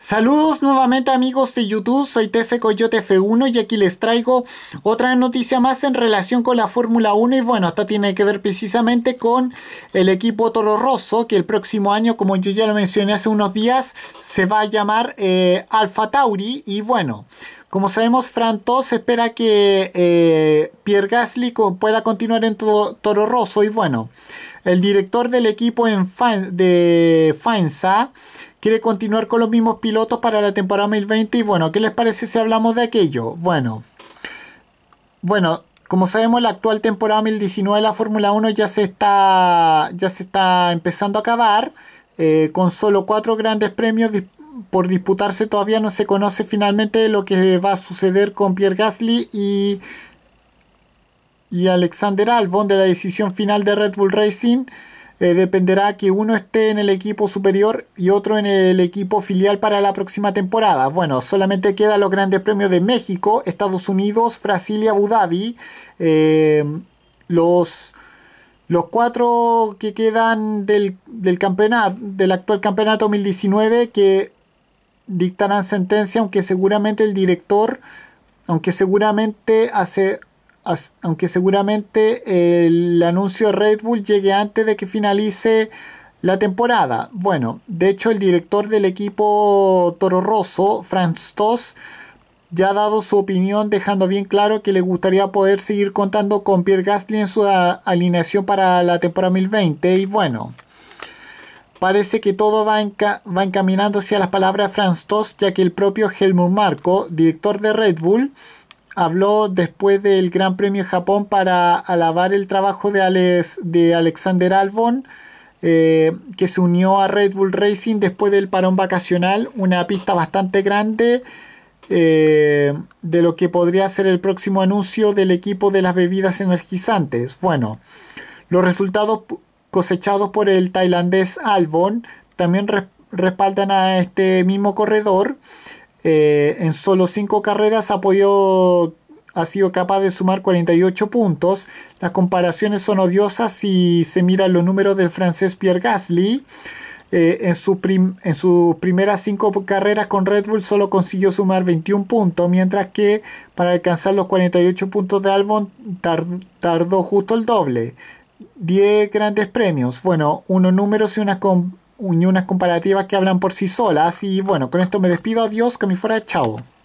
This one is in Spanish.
Saludos nuevamente amigos de YouTube, soy TF Coyote F1 y aquí les traigo otra noticia más en relación con la Fórmula 1 y bueno, esta tiene que ver precisamente con el equipo Toro Rosso que el próximo año, como yo ya lo mencioné hace unos días, se va a llamar eh, Alpha Alfa Tauri y bueno... Como sabemos, Frantos espera que eh, Pierre Gasly pueda continuar en Toro Rosso y bueno, el director del equipo en de FANSA quiere continuar con los mismos pilotos para la temporada 2020 y bueno, ¿qué les parece si hablamos de aquello? Bueno, bueno, como sabemos la actual temporada 2019 de la Fórmula 1 ya se está ya se está empezando a acabar eh, con solo cuatro grandes premios por disputarse todavía no se conoce finalmente lo que va a suceder con Pierre Gasly y y Alexander Albon de la decisión final de Red Bull Racing eh, dependerá que uno esté en el equipo superior y otro en el equipo filial para la próxima temporada. Bueno, solamente quedan los grandes premios de México, Estados Unidos, Brasil y Abu Dhabi. Eh, los, los cuatro que quedan del, del, campeonato, del actual campeonato 2019 que dictarán sentencia, aunque seguramente el director, aunque seguramente hace aunque seguramente el anuncio de Red Bull llegue antes de que finalice la temporada. Bueno, de hecho el director del equipo Toro Rosso, Franz Toss, ya ha dado su opinión dejando bien claro que le gustaría poder seguir contando con Pierre Gasly en su alineación para la temporada 2020 y bueno, parece que todo va, encaminándose va encaminando hacia las palabras de Franz Toss ya que el propio Helmut Marco, director de Red Bull, habló después del Gran Premio Japón para alabar el trabajo de, de Alexander Albon, eh, que se unió a Red Bull Racing después del parón vacacional, una pista bastante grande. Eh, de lo que podría ser el próximo anuncio del equipo de las bebidas energizantes. Bueno, los resultados cosechados por el tailandés Albon también respaldan a este mismo corredor eh, en solo 5 carreras ha ha sido capaz de sumar 48 puntos. Las comparaciones son odiosas si se miran los números del francés Pierre Gasly. Eh, en, sus primeras 5 carreras con Red Bull solo consiguió sumar 21 puntos, mientras que para alcanzar los 48 puntos de Albon tardó justo el doble. 10 grandes premios, bueno, unos números y unas unas comparativas que hablan por sí solas. Y bueno, con esto me despido. Adiós, que me fuera. Chao.